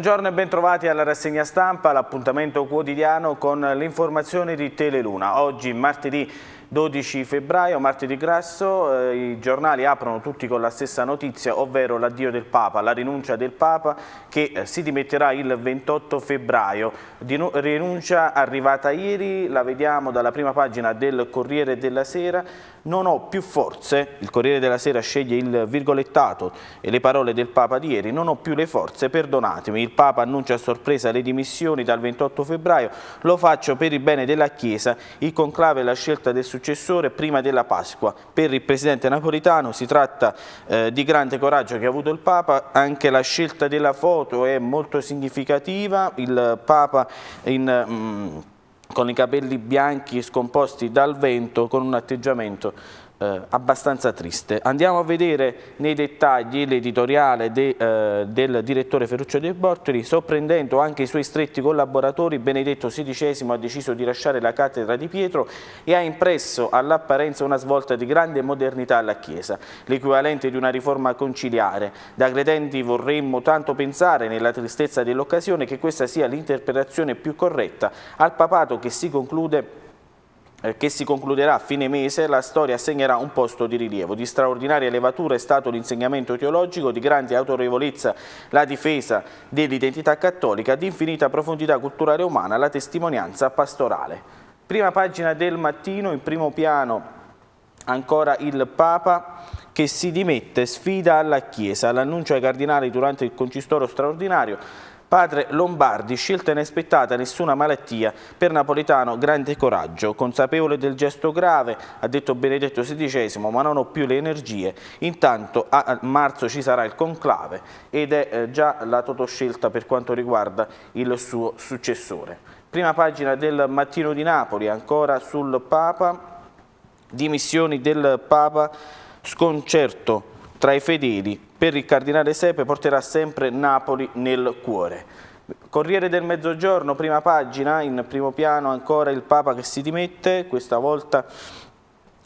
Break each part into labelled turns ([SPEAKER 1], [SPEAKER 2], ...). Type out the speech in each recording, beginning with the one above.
[SPEAKER 1] Buongiorno e bentrovati alla rassegna stampa, l'appuntamento quotidiano con l'informazione di Teleluna. Oggi, martedì 12 febbraio, martedì grasso, eh, i giornali aprono tutti con la stessa notizia, ovvero l'addio del Papa, la rinuncia del Papa che eh, si dimetterà il 28 febbraio. Dinu rinuncia arrivata ieri, la vediamo dalla prima pagina del Corriere della Sera, non ho più forze, il Corriere della Sera sceglie il virgolettato e le parole del Papa di ieri, non ho più le forze, perdonatemi, il Papa annuncia a sorpresa le dimissioni dal 28 febbraio, lo faccio per il bene della Chiesa, il conclave è la scelta del successo successore prima della Pasqua. Per il Presidente napolitano si tratta eh, di grande coraggio che ha avuto il Papa, anche la scelta della foto è molto significativa, il Papa in... Mm, con i capelli bianchi scomposti dal vento, con un atteggiamento eh, abbastanza triste. Andiamo a vedere nei dettagli l'editoriale de, eh, del direttore Ferruccio De Bortoli, sorprendendo anche i suoi stretti collaboratori, Benedetto XVI ha deciso di lasciare la cattedra di Pietro e ha impresso all'apparenza una svolta di grande modernità alla Chiesa, l'equivalente di una riforma conciliare. Da credenti vorremmo tanto pensare, nella tristezza dell'occasione, che questa sia l'interpretazione più corretta al papato che si conclude eh, che si concluderà a fine mese, la storia assegnerà un posto di rilievo. Di straordinaria levatura è stato l'insegnamento teologico, di grande autorevolezza la difesa dell'identità cattolica, di infinita profondità culturale umana la testimonianza pastorale. Prima pagina del mattino, in primo piano ancora il Papa che si dimette, sfida alla Chiesa, l'annuncio ai cardinali durante il concistoro straordinario, Padre Lombardi, scelta inaspettata, nessuna malattia, per Napolitano grande coraggio, consapevole del gesto grave, ha detto Benedetto XVI, ma non ho più le energie, intanto a marzo ci sarà il conclave ed è eh, già la totoscelta per quanto riguarda il suo successore. Prima pagina del Mattino di Napoli, ancora sul Papa, dimissioni del Papa, sconcerto tra i fedeli, per il Cardinale Sepe porterà sempre Napoli nel cuore. Corriere del Mezzogiorno, prima pagina, in primo piano ancora il Papa che si dimette, questa volta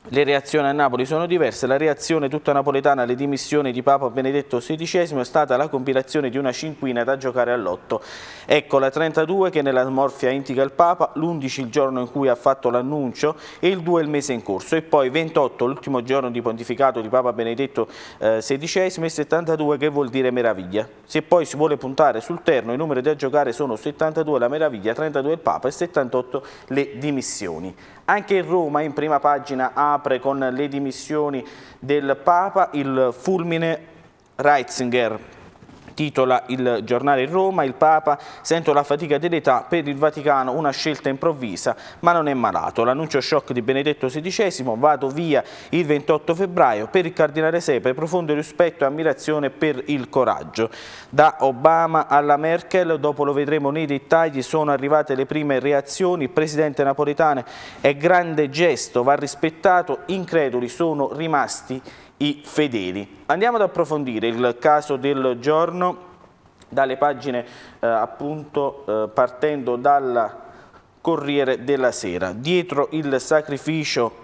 [SPEAKER 1] le reazioni a Napoli sono diverse, la reazione tutta napoletana alle dimissioni di Papa Benedetto XVI è stata la compilazione di una cinquina da giocare all'otto. Ecco la 32 che nella smorfia indica il Papa, l'11 il giorno in cui ha fatto l'annuncio e il 2 il mese in corso e poi 28 l'ultimo giorno di pontificato di Papa Benedetto XVI eh, e 72 che vuol dire meraviglia. Se poi si vuole puntare sul terno i numeri da giocare sono 72 la meraviglia, 32 il Papa e 78 le dimissioni. Anche in Roma in prima pagina ha apre con le dimissioni del Papa il fulmine Reitzinger. Titola il giornale Roma, il Papa, sento la fatica dell'età per il Vaticano, una scelta improvvisa, ma non è malato. L'annuncio shock di Benedetto XVI, vado via il 28 febbraio, per il Cardinale Sepe, profondo rispetto e ammirazione per il coraggio. Da Obama alla Merkel, dopo lo vedremo nei dettagli, sono arrivate le prime reazioni, il Presidente napoletano è grande gesto, va rispettato, increduli sono rimasti i fedeli. Andiamo ad approfondire il caso del giorno dalle pagine eh, appunto eh, partendo dal Corriere della Sera. Dietro il sacrificio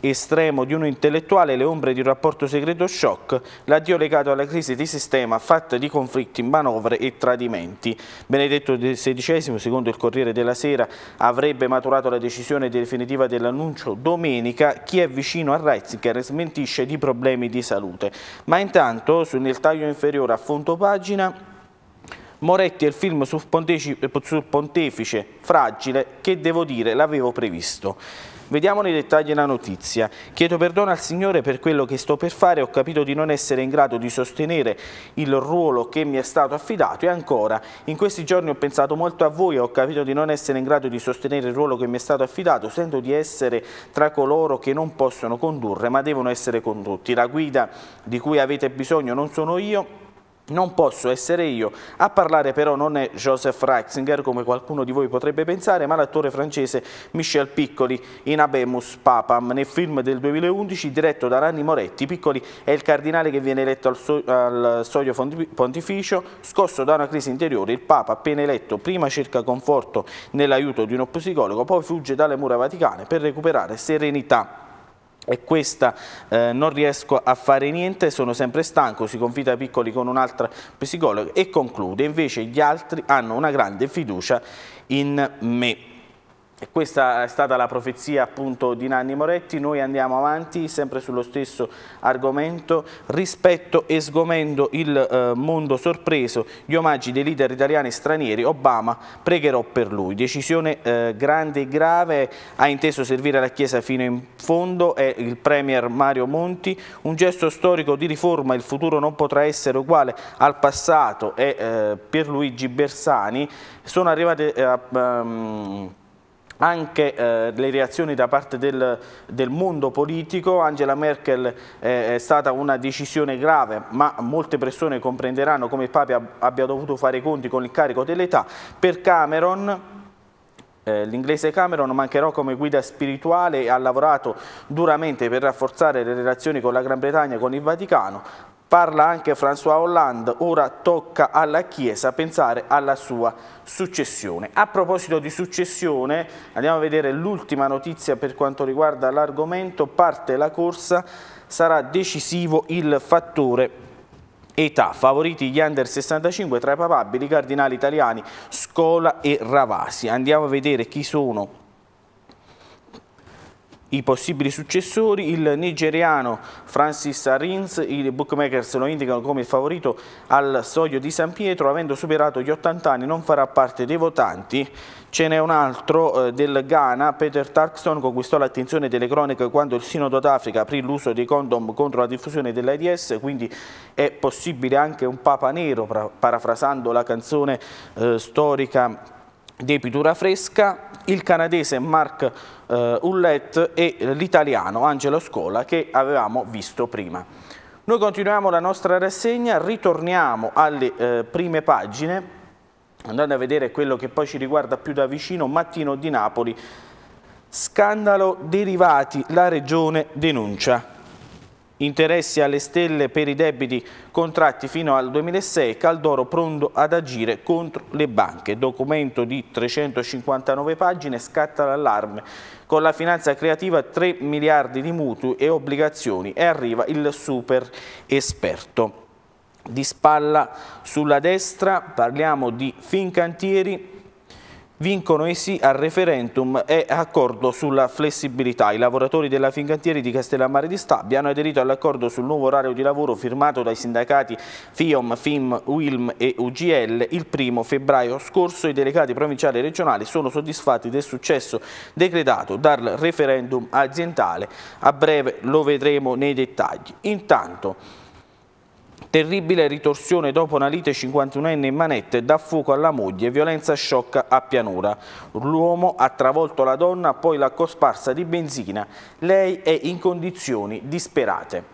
[SPEAKER 1] estremo di uno intellettuale, le ombre di un rapporto segreto shock, l'addio legato alla crisi di sistema fatta di conflitti, manovre e tradimenti. Benedetto XVI, secondo il Corriere della Sera, avrebbe maturato la decisione definitiva dell'annuncio domenica, chi è vicino a Reitzinger smentisce di problemi di salute. Ma intanto, nel taglio inferiore a fondo pagina, Moretti è il film sul pontefice, fragile che devo dire l'avevo previsto. Vediamo nei dettagli la notizia. Chiedo perdono al Signore per quello che sto per fare, ho capito di non essere in grado di sostenere il ruolo che mi è stato affidato e ancora, in questi giorni ho pensato molto a voi, ho capito di non essere in grado di sostenere il ruolo che mi è stato affidato, sento di essere tra coloro che non possono condurre ma devono essere condotti. La guida di cui avete bisogno non sono io, non posso essere io. A parlare però non è Joseph Reitzinger, come qualcuno di voi potrebbe pensare, ma l'attore francese Michel Piccoli in Abemus Papam. Nel film del 2011, diretto da Ranni Moretti, Piccoli è il cardinale che viene eletto al, so al soglio pontificio, scosso da una crisi interiore. Il Papa, appena eletto, prima cerca conforto nell'aiuto di uno psicologo, poi fugge dalle mura vaticane per recuperare serenità e questa eh, non riesco a fare niente, sono sempre stanco, si confida ai piccoli con un'altra psicologa e conclude, invece gli altri hanno una grande fiducia in me questa è stata la profezia appunto di Nanni Moretti, noi andiamo avanti sempre sullo stesso argomento, rispetto e sgomendo il eh, mondo sorpreso, gli omaggi dei leader italiani e stranieri, Obama pregherò per lui, decisione eh, grande e grave, ha inteso servire la Chiesa fino in fondo, è il Premier Mario Monti, un gesto storico di riforma, il futuro non potrà essere uguale al passato, è eh, Luigi Bersani, sono arrivate... Eh, ehm, anche eh, le reazioni da parte del, del, mondo politico. Angela Merkel eh, è stata una decisione grave, ma molte persone comprenderanno come il Papa abbia dovuto fare i conti con il carico dell'età. Per Cameron... Eh, l'inglese Cameron mancherò come guida spirituale e ha lavorato duramente per rafforzare le relazioni con la Gran Bretagna e con il Vaticano. Parla anche François Hollande, ora tocca alla Chiesa pensare alla sua successione. A proposito di successione, andiamo a vedere l'ultima notizia per quanto riguarda l'argomento, parte la corsa, sarà decisivo il fattore età, favoriti gli under 65 tra i papabili cardinali italiani Scola e Ravasi. Andiamo a vedere chi sono i possibili successori, il nigeriano Francis Arins, i bookmakers lo indicano come il favorito al soglio di San Pietro, avendo superato gli 80 anni non farà parte dei votanti. Ce n'è un altro eh, del Ghana, Peter Tarkson conquistò l'attenzione delle cronache quando il Sinodo d'Africa aprì l'uso dei condom contro la diffusione dell'AIDS, quindi è possibile anche un papa nero, parafrasando la canzone eh, storica di pittura fresca, il canadese Marc eh, Hullet e l'italiano Angelo Scola che avevamo visto prima. Noi continuiamo la nostra rassegna, ritorniamo alle eh, prime pagine, andando a vedere quello che poi ci riguarda più da vicino, Mattino di Napoli, scandalo derivati, la regione denuncia Interessi alle stelle per i debiti contratti fino al 2006, Caldoro pronto ad agire contro le banche. Documento di 359 pagine scatta l'allarme. Con la finanza creativa 3 miliardi di mutui e obbligazioni e arriva il super esperto. Di spalla sulla destra parliamo di Fincantieri vincono essi al referendum e accordo sulla flessibilità. I lavoratori della Fincantieri di Castellammare di Stabia hanno aderito all'accordo sul nuovo orario di lavoro firmato dai sindacati FIOM, FIM, UILM e UGL il primo febbraio scorso. I delegati provinciali e regionali sono soddisfatti del successo decretato dal referendum aziendale. A breve lo vedremo nei dettagli. Intanto Terribile ritorsione dopo una lite 51enne in manette, dà fuoco alla moglie, violenza sciocca a pianura. L'uomo ha travolto la donna, poi l'ha cosparsa di benzina. Lei è in condizioni disperate.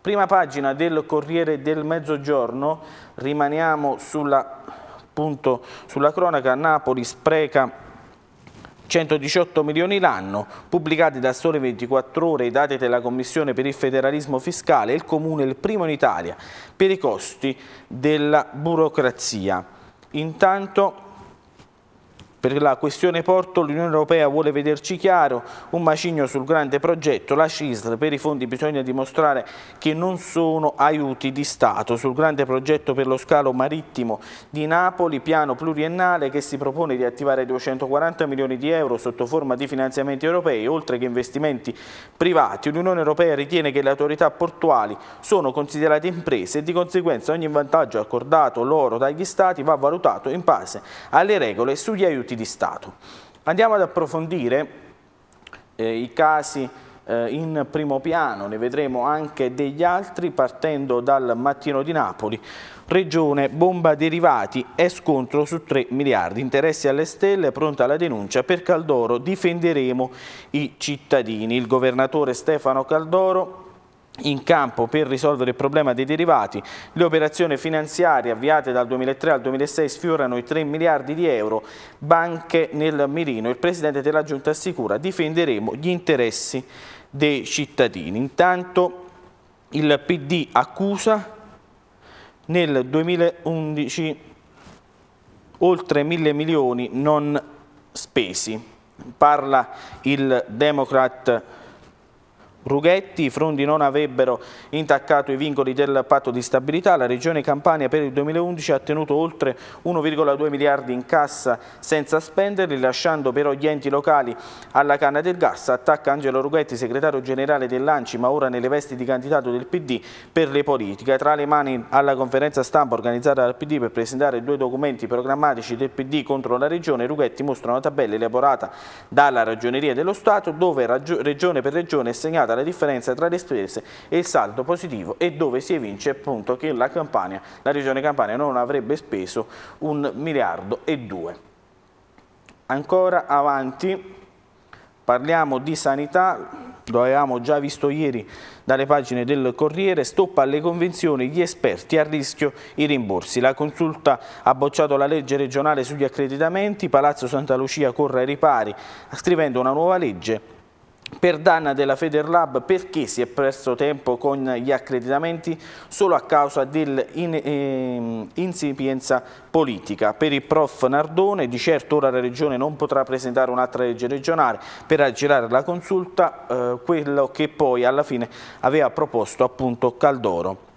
[SPEAKER 1] Prima pagina del Corriere del Mezzogiorno, rimaniamo sulla, appunto, sulla cronaca, Napoli spreca 118 milioni l'anno. Pubblicati da sole 24 ore i dati della Commissione per il federalismo fiscale, il Comune è il primo in Italia per i costi della burocrazia. Intanto per la questione porto l'Unione Europea vuole vederci chiaro, un macigno sul grande progetto, la CISL per i fondi bisogna dimostrare che non sono aiuti di Stato. Sul grande progetto per lo scalo marittimo di Napoli, piano pluriennale che si propone di attivare 240 milioni di euro sotto forma di finanziamenti europei, oltre che investimenti privati. L'Unione Europea ritiene che le autorità portuali sono considerate imprese e di conseguenza ogni vantaggio accordato loro dagli Stati va valutato in base alle regole sugli aiuti soggetti di Stato. Andiamo ad approfondire eh, i casi eh, in primo piano, ne vedremo anche degli altri partendo dal mattino di Napoli. Regione, bomba derivati e scontro su 3 miliardi. Interessi alle stelle, pronta la denuncia. Per Caldoro difenderemo i cittadini. Il governatore Stefano Caldoro in campo per risolvere il problema dei derivati. Le operazioni finanziarie avviate dal 2003 al 2006 sfiorano i 3 miliardi di euro, banche nel mirino. Il Presidente della Giunta assicura difenderemo gli interessi dei cittadini. Intanto il PD accusa nel 2011 oltre 1000 milioni non spesi. Parla il Democrat Rughetti, i frondi non avrebbero intaccato i vincoli del patto di stabilità, la Regione Campania per il 2011 ha tenuto oltre 1,2 miliardi in cassa senza spenderli, lasciando però gli enti locali alla canna del gas, attacca Angelo Rughetti, segretario generale dell'Anci, ma ora nelle vesti di candidato del PD per le politiche. Tra le mani alla conferenza stampa organizzata dal PD per presentare due documenti programmatici del PD contro la Regione, Rughetti mostra una tabella elaborata dalla Ragioneria dello Stato dove Regione per Regione è segnata segnata la differenza tra le spese e il saldo positivo e dove si evince appunto che la, Campania, la regione Campania non avrebbe speso un miliardo e due. Ancora avanti, parliamo di sanità, lo avevamo già visto ieri dalle pagine del Corriere, stoppa alle convenzioni gli esperti a rischio i rimborsi. La consulta ha bocciato la legge regionale sugli accreditamenti, Palazzo Santa Lucia corre ai ripari scrivendo una nuova legge per Perdana della Federlab perché si è perso tempo con gli accreditamenti solo a causa dell'insipienza ehm, politica. Per il prof Nardone di certo ora la Regione non potrà presentare un'altra legge regionale per aggirare la consulta, eh, quello che poi alla fine aveva proposto appunto Caldoro.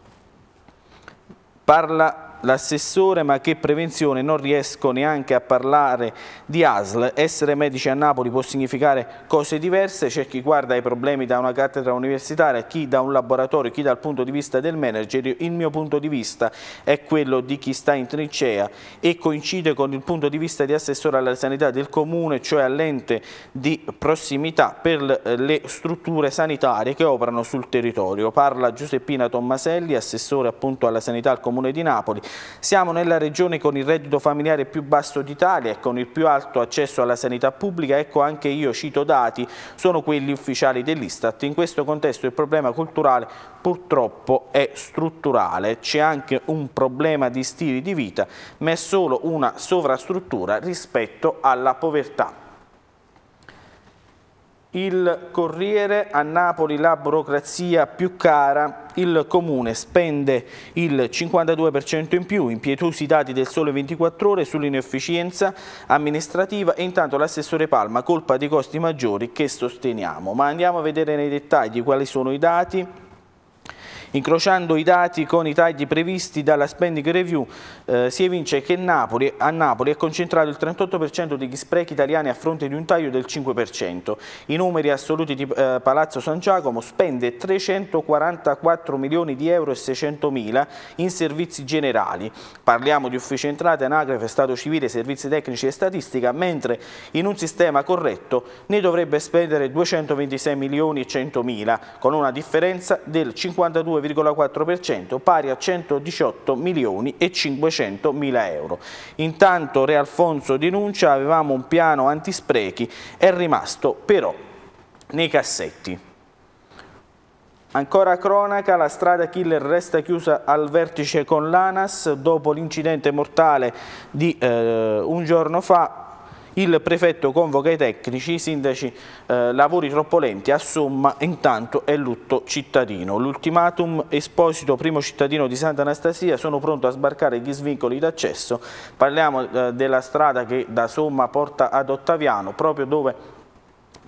[SPEAKER 1] Parla l'assessore ma che prevenzione non riesco neanche a parlare di ASL, essere medici a Napoli può significare cose diverse, c'è chi guarda i problemi da una cattedra universitaria, chi da un laboratorio, chi dal punto di vista del manager, il mio punto di vista è quello di chi sta in trincea e coincide con il punto di vista di assessore alla sanità del comune, cioè all'ente di prossimità per le strutture sanitarie che operano sul territorio. Parla Giuseppina Tommaselli, assessore appunto alla sanità al comune di Napoli, siamo nella regione con il reddito familiare più basso d'Italia e con il più alto accesso alla sanità pubblica, ecco anche io cito dati, sono quelli ufficiali dell'Istat. In questo contesto il problema culturale purtroppo è strutturale, c'è anche un problema di stili di vita, ma è solo una sovrastruttura rispetto alla povertà. Il Corriere a Napoli la burocrazia più cara, il Comune spende il 52% in più, impietosi i dati del sole 24 ore sull'inefficienza amministrativa e intanto l'assessore Palma colpa dei costi maggiori che sosteniamo. Ma andiamo a vedere nei dettagli quali sono i dati. Incrociando i dati con i tagli previsti dalla spending review eh, si evince che Napoli, a Napoli è concentrato il 38% degli sprechi italiani a fronte di un taglio del 5%. I numeri assoluti di eh, Palazzo San Giacomo spende 344 milioni di euro e 600 mila in servizi generali. Parliamo di uffici entrate, anagrafe, stato civile, servizi tecnici e statistica, mentre in un sistema corretto ne dovrebbe spendere 226 milioni e 100 mila, con una differenza del 52,4% pari a 118 milioni e 500 900.000 euro. Intanto Re Alfonso denuncia, Nuncia avevamo un piano antisprechi, è rimasto però nei cassetti. Ancora cronaca, la strada killer resta chiusa al vertice con l'ANAS dopo l'incidente mortale di eh, un giorno fa il prefetto convoca i tecnici, i sindaci eh, lavori troppo lenti, a somma intanto è lutto cittadino. L'ultimatum esposito primo cittadino di Santa Anastasia, sono pronto a sbarcare gli svincoli d'accesso. Parliamo eh, della strada che da somma porta ad Ottaviano, proprio dove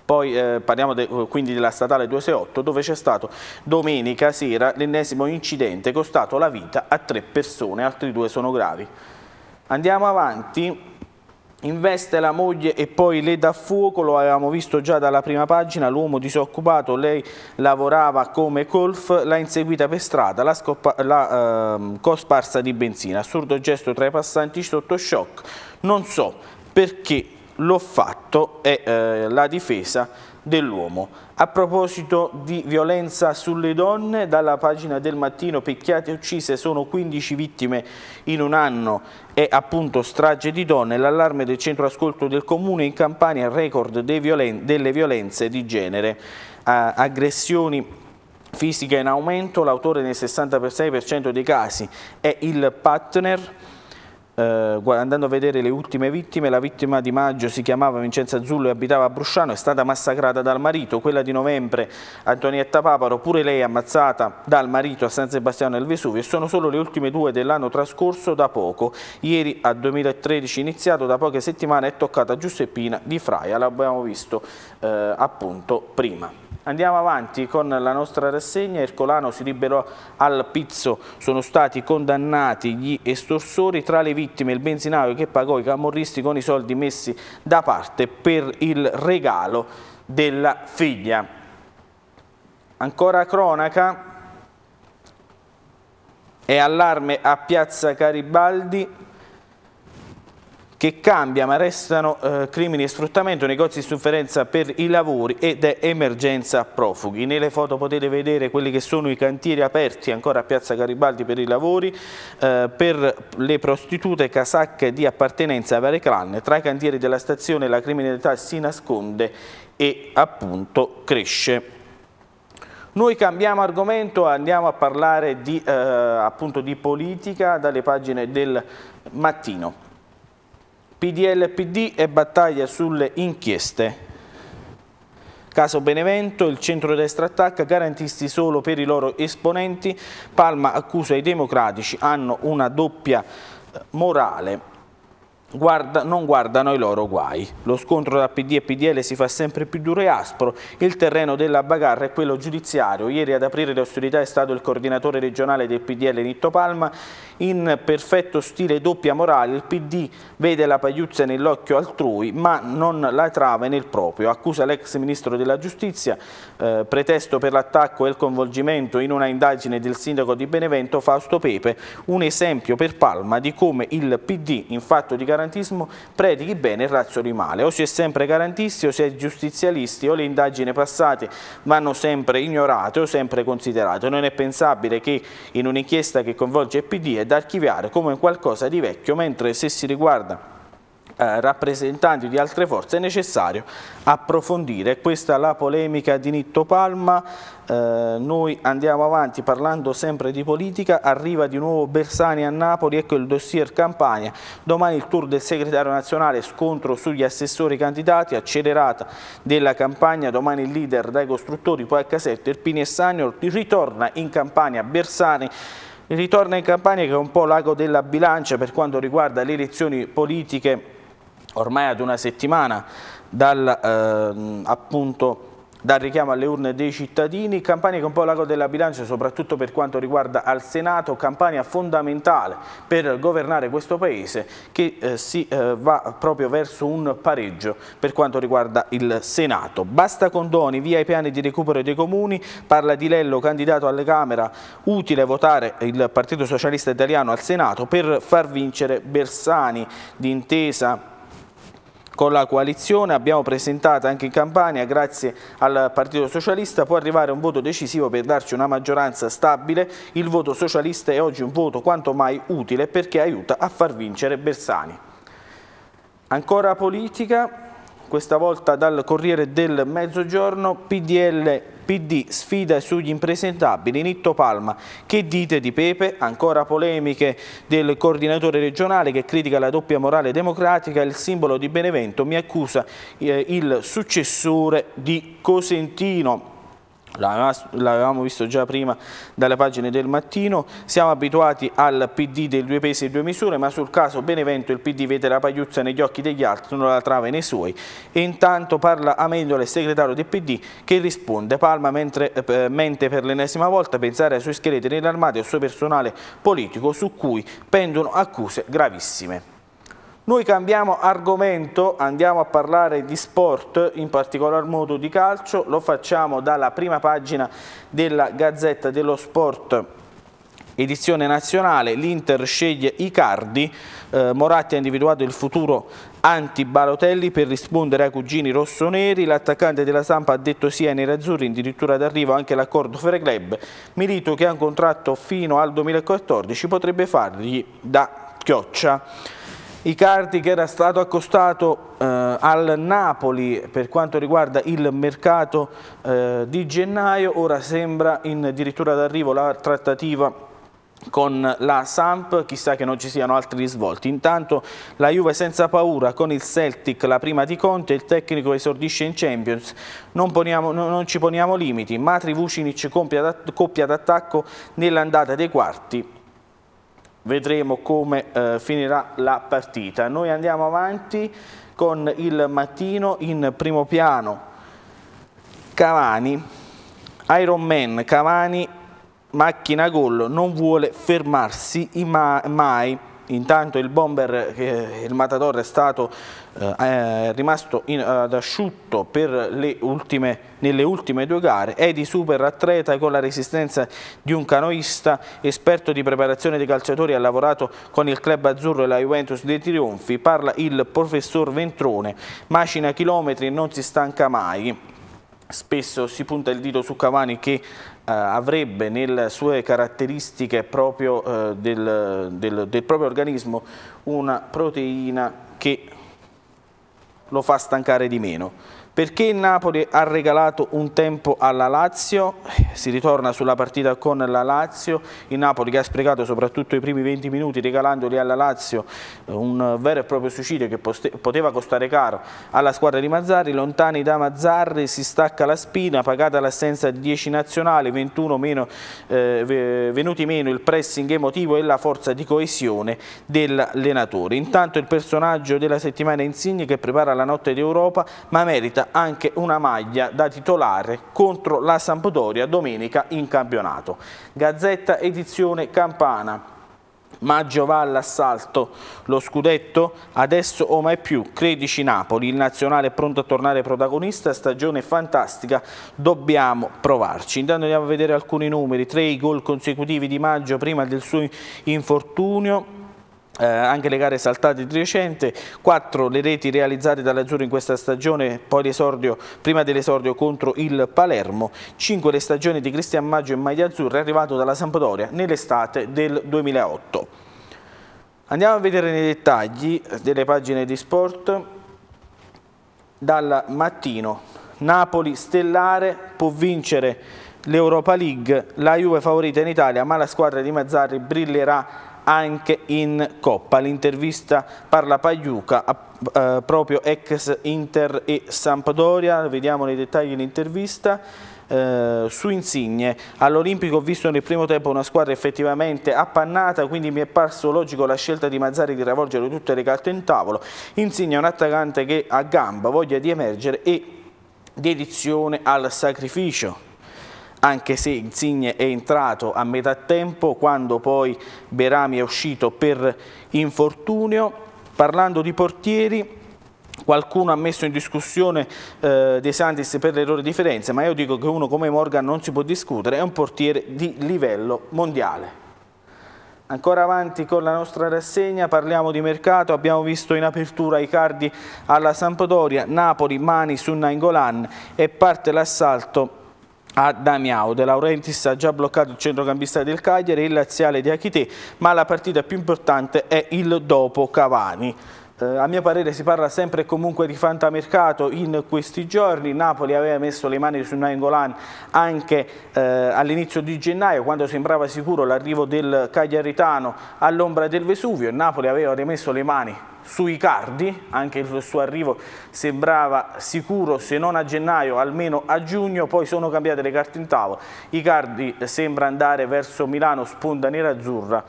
[SPEAKER 1] poi eh, parliamo de, eh, quindi della statale 268 dove c'è stato domenica sera l'ennesimo incidente costato la vita a tre persone, altri due sono gravi. Andiamo avanti investe la moglie e poi le dà fuoco, lo avevamo visto già dalla prima pagina, l'uomo disoccupato, lei lavorava come colf, l'ha inseguita per strada, l'ha ehm, cosparsa di benzina, assurdo gesto tra i passanti sotto shock, non so perché l'ho fatto è eh, la difesa dell'uomo. A proposito di violenza sulle donne, dalla pagina del mattino picchiate e uccise sono 15 vittime in un anno e appunto strage di donne, l'allarme del centro ascolto del comune in Campania, record violen delle violenze di genere, ah, aggressioni fisiche in aumento, l'autore nel 66% dei casi è il partner eh, andando a vedere le ultime vittime, la vittima di maggio si chiamava Vincenzo Azzullo e abitava a Brusciano, è stata massacrata dal marito, quella di novembre Antonietta Paparo, pure lei ammazzata dal marito a San Sebastiano del Vesuvio e sono solo le ultime due dell'anno trascorso da poco. Ieri a 2013 iniziato da poche settimane è toccata Giuseppina di Fraia, l'abbiamo visto eh, appunto prima. Andiamo avanti con la nostra rassegna, Ercolano si liberò al pizzo, sono stati condannati gli estorsori, tra le vittime il benzinaio che pagò i camorristi con i soldi messi da parte per il regalo della figlia. Ancora cronaca, è allarme a Piazza Caribaldi, che cambia ma restano eh, crimini e sfruttamento, negozi di sofferenza per i lavori ed è emergenza profughi. Nelle foto potete vedere quelli che sono i cantieri aperti ancora a Piazza Garibaldi per i lavori, eh, per le prostitute casacche di appartenenza a vari clan. Tra i cantieri della stazione la criminalità si nasconde e appunto cresce. Noi cambiamo argomento, andiamo a parlare di, eh, appunto di politica dalle pagine del mattino. PDL PD e battaglia sulle inchieste. Caso Benevento, il centro-destra attacca, garantisti solo per i loro esponenti, Palma accusa i democratici, hanno una doppia eh, morale. Guarda, non guardano i loro guai. Lo scontro tra PD e PDL si fa sempre più duro e aspro, il terreno della bagarra è quello giudiziario. Ieri ad aprire le ostilità è stato il coordinatore regionale del PDL Nitto Palma, in perfetto stile doppia morale il PD vede la pagliuzza nell'occhio altrui ma non la trave nel proprio. Accusa l'ex ministro della giustizia, eh, pretesto per l'attacco e il coinvolgimento in una indagine del sindaco di Benevento Fausto Pepe, un esempio per Palma di come il PD in fatto di garantismo predichi bene e razzoli male. O si è sempre garantisti o si è giustizialisti o le indagini passate vanno sempre ignorate o sempre considerate. Non è pensabile che in un'inchiesta che coinvolge il PD da archiviare come qualcosa di vecchio, mentre se si riguarda eh, rappresentanti di altre forze è necessario approfondire. Questa è la polemica di Nitto Palma, eh, noi andiamo avanti parlando sempre di politica, arriva di nuovo Bersani a Napoli, ecco il dossier Campania, domani il tour del segretario nazionale, scontro sugli assessori candidati, accelerata della campagna, domani il leader dai costruttori, poi a Casetto, Erpini e Sagnor, ritorna in Campania Bersani, Ritorna in Campania che è un po' l'ago della bilancia per quanto riguarda le elezioni politiche ormai ad una settimana dal eh, appunto dal richiamo alle urne dei cittadini, Campania che un po' l'ago della bilancia soprattutto per quanto riguarda al Senato, Campania fondamentale per governare questo Paese che eh, si eh, va proprio verso un pareggio per quanto riguarda il Senato. Basta condoni via i piani di recupero dei comuni, parla di Lello candidato alle Camera, utile votare il Partito Socialista Italiano al Senato per far vincere Bersani d'intesa con la coalizione, abbiamo presentato anche in Campania, grazie al Partito Socialista, può arrivare un voto decisivo per darci una maggioranza stabile, il voto socialista è oggi un voto quanto mai utile perché aiuta a far vincere Bersani. Ancora politica, questa volta dal Corriere del Mezzogiorno, PDL PD sfida sugli impresentabili, Nitto Palma, che dite di Pepe, ancora polemiche del coordinatore regionale che critica la doppia morale democratica, il simbolo di Benevento mi accusa eh, il successore di Cosentino l'avevamo visto già prima dalle pagine del mattino, siamo abituati al PD del due pesi e due misure, ma sul caso Benevento il PD vede la pagliuzza negli occhi degli altri, non la trave nei suoi. E intanto parla Amendola, il segretario del PD, che risponde, Palma mentre, eh, mente per l'ennesima volta pensare ai suoi scheletri nell'armadio e al suo personale politico su cui pendono accuse gravissime. Noi cambiamo argomento, andiamo a parlare di sport, in particolar modo di calcio, lo facciamo dalla prima pagina della Gazzetta dello Sport edizione nazionale, l'Inter sceglie Icardi, eh, Moratti ha individuato il futuro anti-Balotelli per rispondere ai cugini rossoneri, l'attaccante della Sampa ha detto sì ai nerazzurri, addirittura d'arrivo anche l'accordo fra i Milito che ha un contratto fino al 2014 potrebbe fargli da chioccia. Icardi che era stato accostato eh, al Napoli per quanto riguarda il mercato eh, di gennaio, ora sembra in dirittura d'arrivo la trattativa con la Samp, chissà che non ci siano altri risvolti. Intanto la Juve senza paura con il Celtic, la prima di Conte, il tecnico esordisce in Champions, non, poniamo, non ci poniamo limiti, Matri Vucinic coppia d'attacco nell'andata dei quarti vedremo come eh, finirà la partita. Noi andiamo avanti con il mattino in primo piano. Cavani, Iron Man, Cavani, macchina gol, non vuole fermarsi mai. Intanto il bomber, il Matador, è, stato, eh, è rimasto in, ad asciutto le ultime, nelle ultime due gare. È di super atleta con la resistenza di un canoista, esperto di preparazione dei calciatori, ha lavorato con il club azzurro e la Juventus dei Trionfi. Parla il professor Ventrone, macina chilometri e non si stanca mai spesso si punta il dito su Cavani che eh, avrebbe nelle sue caratteristiche proprio eh, del, del, del proprio organismo una proteina che lo fa stancare di meno. Perché il Napoli ha regalato un tempo alla Lazio? Eh, si ritorna sulla partita con la Lazio, il Napoli che ha sprecato soprattutto i primi 20 minuti regalandoli alla Lazio eh, un vero e proprio suicidio che poteva costare caro alla squadra di Mazzarri, lontani da Mazzarri si stacca la spina, pagata l'assenza di 10 nazionali, meno, eh, venuti meno il pressing emotivo e la forza di coesione dell'allenatore. Intanto il personaggio della settimana Insigne che prepara la notte d'Europa, ma merita anche una maglia da titolare contro la Sampdoria domenica in campionato. Gazzetta edizione Campana. Maggio va all'assalto, lo scudetto adesso o mai più, credici Napoli, il nazionale è pronto a tornare protagonista, stagione fantastica, dobbiamo provarci. Intanto andiamo a vedere alcuni numeri, tre i gol consecutivi di Maggio prima del suo infortunio, eh, anche le gare saltate di recente, 4 le reti realizzate dall'Azzurro in questa stagione, poi l'esordio, prima dell'esordio contro il Palermo, 5 le stagioni di Cristian Maggio e maglia azzurra arrivato dalla Sampdoria nell'estate del 2008. Andiamo a vedere nei dettagli delle pagine di sport dal mattino. Napoli stellare può vincere l'Europa League, la Juve favorita in Italia, ma la squadra di Mazzarri brillerà anche in Coppa. L'intervista parla Pagliuca, eh, proprio ex Inter e Sampdoria, vediamo nei dettagli l'intervista. Eh, su Insigne. All'Olimpico ho visto nel primo tempo una squadra effettivamente appannata, quindi mi è parso logico la scelta di Mazzari di ravolgere tutte le carte in tavolo. Insigne è un attaccante che ha gamba, voglia di emergere e dedizione al sacrificio anche se Insigne è entrato a metà tempo quando poi Berami è uscito per infortunio. Parlando di portieri, Qualcuno ha messo in discussione eh, De Santis per l'errore di Firenze, ma io dico che uno come Morgan non si può discutere, è un portiere di livello mondiale. Ancora avanti con la nostra rassegna, parliamo di mercato, abbiamo visto in apertura i cardi alla Sampdoria, Napoli, mani su Nainggolan e parte l'assalto a Damiao. De Laurentiis ha già bloccato il centrocampista del Cagliari e il laziale di Achite, ma la partita più importante è il dopo Cavani. Eh, a mio parere si parla sempre e comunque di fantamercato in questi giorni, Napoli aveva messo le mani su Nainggolan anche eh, all'inizio di gennaio quando sembrava sicuro l'arrivo del Cagliaritano all'ombra del Vesuvio, Napoli aveva rimesso le mani su Icardi, anche il suo arrivo sembrava sicuro se non a gennaio almeno a giugno, poi sono cambiate le carte in tavola, Icardi sembra andare verso Milano, sponda nera azzurra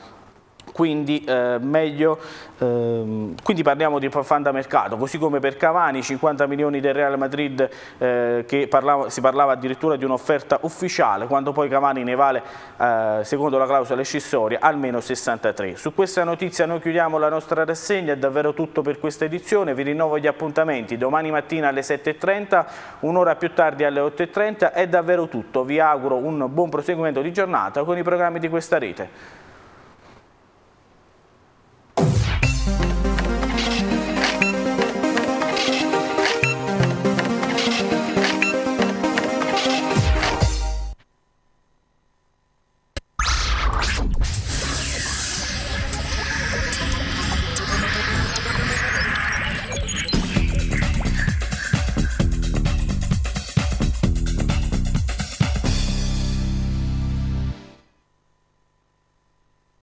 [SPEAKER 1] quindi, eh, meglio, eh, quindi parliamo di profanda mercato, così come per Cavani 50 milioni del Real Madrid eh, che parlava, si parlava addirittura di un'offerta ufficiale, quando poi Cavani ne vale eh, secondo la clausola escissoria almeno 63. Su questa notizia noi chiudiamo la nostra rassegna, è davvero tutto per questa edizione, vi rinnovo gli appuntamenti domani mattina alle 7.30, un'ora più tardi alle 8.30, è davvero tutto, vi auguro un buon proseguimento di giornata con i programmi di questa rete.